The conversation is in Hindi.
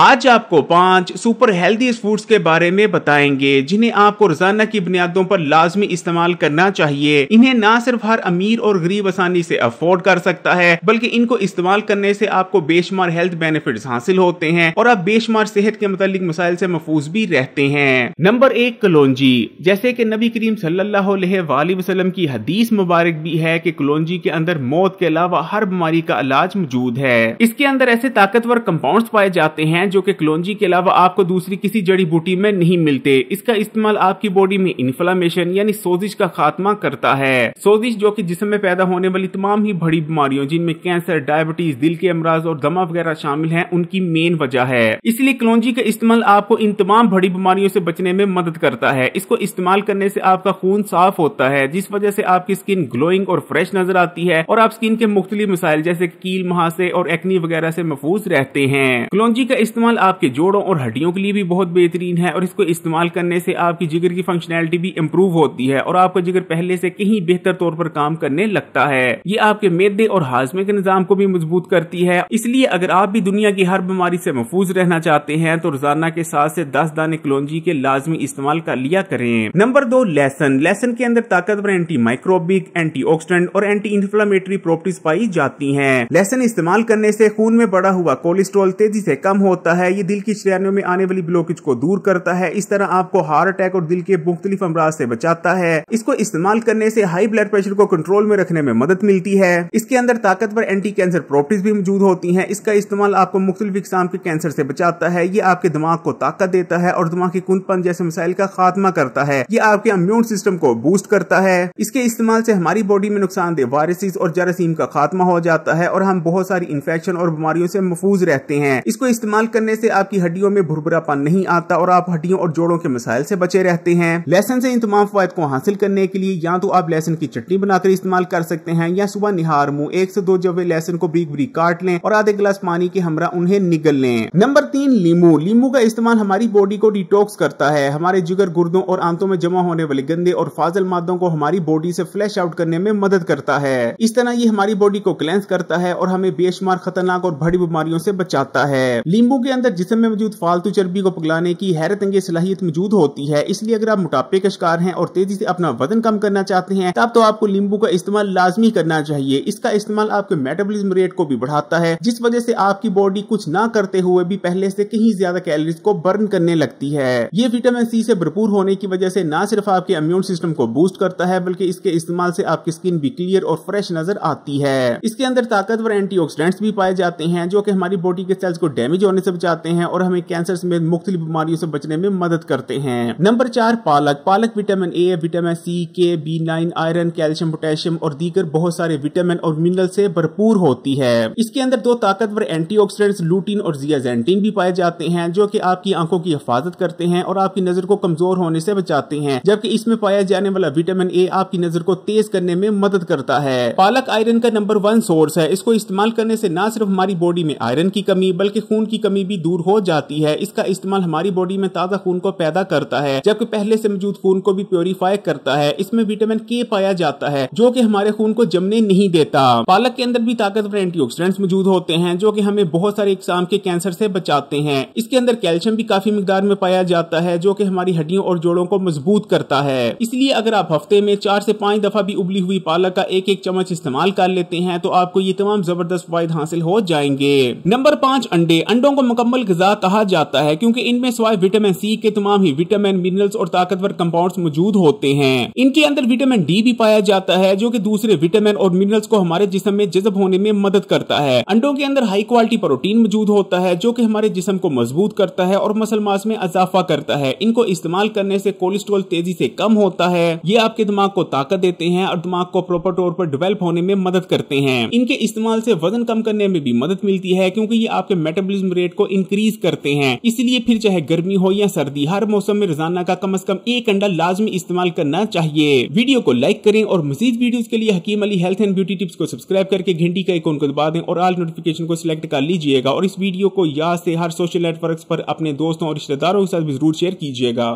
आज आपको पांच सुपर हेल्दी फूड्स के बारे में बताएंगे जिन्हें आपको रोजाना की बुनियादों पर लाजमी इस्तेमाल करना चाहिए इन्हें ना सिर्फ हर अमीर और गरीब आसानी से अफोर्ड कर सकता है बल्कि इनको इस्तेमाल करने से आपको बेशुमार हेल्थ बेनिफिट्स हासिल होते हैं और आप बेशुमार सेहत के मतलब मसाइल से महफूज भी रहते हैं नंबर एक कलौजी जैसे की नबी करीम सल्लाम की हदीस मुबारक भी है की कलौजी के अंदर मौत के अलावा हर बीमारी का इलाज मौजूद है इसके अंदर ऐसे ताकतवर कम्पाउंड पाए जाते हैं हैं जो कि क्लोंजी के अलावा आपको दूसरी किसी जड़ी बूटी में नहीं मिलते इसका इस्तेमाल आपकी बॉडी में इन्फ्लामेशन यानी सोजिश का खात्मा करता है सोजिश जो कि जिसम में पैदा होने वाली तमाम ही बड़ी बीमारियों जिनमें कैंसर डायबिटीज दिल के अमराज और दमा वगैरह शामिल है उनकी मेन वजह है इसलिए क्लोंजी का इस्तेमाल आपको इन तमाम बड़ी बीमारियों से बचने में मदद करता है इसको इस्तेमाल करने से आपका खून साफ होता है जिस वजह से आपकी स्किन ग्लोइंग और फ्रेश नजर आती है और आप स्किन के मुख्तलि मसाइल जैसे कील महासे और एक्नी वगैरह से महफूज रहते हैं क्लोंजी का इस्तेमाल आपके जोड़ों और हड्डियों के लिए भी बहुत बेहतरीन है और इसको इस्तेमाल करने से आपकी जिगर की फंक्शनैलिटी भी इम्प्रूव होती है और आपका जिगर पहले से कहीं बेहतर तौर पर काम करने लगता है ये आपके मेदे और हाजमे के निजाम को भी मजबूत करती है इसलिए अगर आप भी दुनिया की हर बीमारी से महफूज रहना चाहते हैं तो रोजाना के साथ से दस दाने कलोंजी के लाजमी इस्तेमाल कर लिया करें नंबर दो लेसन लहसन के अंदर ताकतवर एंटी माइक्रोबिक एंटी ऑक्सीडेंट और एंटी इन्फ्लामेटरी प्रॉपर्टीज पाई जाती है लेसन इस्तेमाल करने ऐसी खून में बढ़ा हुआ कोलेस्ट्रोल तेजी ऐसी कम होता होता है ये दिल की श्रेणियों में आने वाली ब्लॉकेज को दूर करता है इस तरह आपको हार्ट अटैक और दिल के मुख्तलिफ अमराज से बचाता है इसको इस्तेमाल करने से हाई ब्लड प्रेशर को कंट्रोल में रखने में मदद मिलती है इसके अंदर ताकतवर एंटी कैंसर प्रॉपर्टीज भी मौजूद होती है इसका इस्तेमाल आपको मुख्तलिफ इकसाम के कैंसर से बचाता है ये आपके दिमाग को ताकत देता है और दिमाग की कुंदपन जैसे मिसाइल का खात्मा करता है ये आपके इम्यून सिस्टम को बूस्ट करता है इसके इस्तेमाल से हमारी बॉडी में नुकसानदेह वायरसेस और जरासीम का खात्मा हो जाता है और हम बहुत सारी इन्फेक्शन और बीमारियों से महफूज रहते हैं इसको इस्तेमाल करने से आपकी हड्डियों में भुरभुरापन नहीं आता और आप हड्डियों और जोड़ों के मसाइल से बचे रहते हैं लहसन से इन तमाम फायद को हासिल करने के लिए या तो आप लहसन की चटनी बनाकर इस्तेमाल कर सकते हैं या सुबह निहार मुंह एक से दो जब लहसन को बीक बीक काट लें और आधे गिलास पानी के हमरा उन्हें निगल लें नंबर तीन लीमू लीमू का इस्तेमाल हमारी बॉडी को डिटॉक्स करता है हमारे जिगर गुर्दों और आंतों में जमा होने वाले गंदे और फाजल मादों को हमारी बॉडी से फ्लैश आउट करने में मदद करता है इस तरह ये हमारी बॉडी को क्लेंस करता है और हमें बेशुमार खतरनाक और बड़ी बीमारियों से बचाता है लींबू के अंदर जिसम में मौजूद फालतू चर्बी को पगलाने की हैरत अंगेज सलाहियत मौजूद होती है इसलिए अगर आप मोटापे का शिकार हैं और तेजी से अपना वजन कम करना चाहते हैं तब तो आपको नींबू का इस्तेमाल लाजमी करना चाहिए इसका इस्तेमाल आपके मेटाबोलिज्म रेट को भी बढ़ाता है जिस वजह से आपकी बॉडी कुछ ना करते हुए भी पहले से कहीं ज्यादा कैलोरीज को बर्न करने लगती है ये विटामिन सी से भरपूर होने की वजह से न सिर्फ आपके इम्यून सिस्टम को बूस्ट करता है बल्कि इसके इस्तेमाल से आपकी स्किन भी क्लियर और फ्रेश नजर आती है इसके अंदर ताकतवर ऑक्सीडेंट्स भी पाए जाते हैं जो कि हमारी बॉडी के सेल्स को डैमेज होने से से बचाते हैं और हमें कैंसर समेत मुख्तलि बीमारियों से बचने में मदद करते हैं नंबर चार पालक पालक vitamin A vitamin C K B nine iron calcium potassium और दीगर बहुत सारे विटामिन और मिनरल से भरपूर होती है इसके अंदर दो ताकतवर एंटीऑक्सीडेंट्स लूटीन और जियाजेंटीन भी पाए जाते हैं जो कि आपकी आंखों की हिफाजत करते हैं और आपकी नजर को कमजोर होने से बचाते हैं जबकि इसमें पाया जाने वाला विटामिन ए आपकी नजर को तेज करने में मदद करता है पालक आयरन का नंबर वन सोर्स है इसको इस्तेमाल करने से न सिर्फ हमारी बॉडी में आयरन की कमी बल्कि खून की कमी कमी भी दूर हो जाती है इसका इस्तेमाल हमारी बॉडी में ताज़ा खून को पैदा करता है जबकि पहले से मौजूद खून को भी प्योरीफाई करता है इसमें विटामिन के पाया जाता है जो कि हमारे खून को जमने नहीं देता पालक के अंदर भी ताकतवर एंटीऑक्सीडेंट्स मौजूद होते हैं जो कि हमें बहुत सारे इकसाम के कैंसर से बचाते हैं इसके अंदर कैल्शियम भी काफी मकदार में पाया जाता है जो की हमारी हड्डियों और जोड़ों को मजबूत करता है इसलिए अगर आप हफ्ते में चार से पांच दफा भी उबली हुई पालक का एक एक चम्मच इस्तेमाल कर लेते हैं तो आपको ये तमाम जबरदस्त फायदे हासिल हो जाएंगे नंबर पाँच अंडे अंडों को को मुकम्मल गजा कहा जाता है क्योंकि इनमें सिवाय विटामिन सी के तमाम ही विटामिन मिनरल्स और ताकतवर कंपाउंड्स मौजूद होते हैं इनके अंदर विटामिन डी भी पाया जाता है जो की दूसरे विटामिन और मिनरल्स को हमारे जिसम में जजब होने में मदद करता है अंडों के अंदर हाई क्वालिटी प्रोटीन मौजूद होता है जो की हमारे जिसम को मजबूत करता है और मसल मास में इजाफा करता है इनको इस्तेमाल करने ऐसी कोलेस्ट्रोल तेजी ऐसी कम होता है ये आपके दिमाग को ताकत देते हैं और दिमाग को प्रॉपर तौर पर डेवेल्प होने में मदद करते हैं इनके इस्तेमाल ऐसी वजन कम करने में भी मदद मिलती है क्यूँकी ये आपके मेटाबोलिज्म रेट रेट को इंक्रीज करते हैं इसलिए फिर चाहे गर्मी हो या सर्दी हर मौसम में रोजाना का कम अज कम एक अंडा लाजमी इस्तेमाल करना चाहिए वीडियो को लाइक करें और मजीद वीडियो के लिए Hakim Ali health and beauty tips को सब्सक्राइब करके घंटी का अकाउंट को दबा दें और आल नोटिफिकेशन को सिलेक्ट कर लीजिएगा और इस वीडियो को यहाँ से हर सोशल नेटवर्क पर अपने दोस्तों और रिश्तेदारों के साथ भी जरूर शेयर कीजिएगा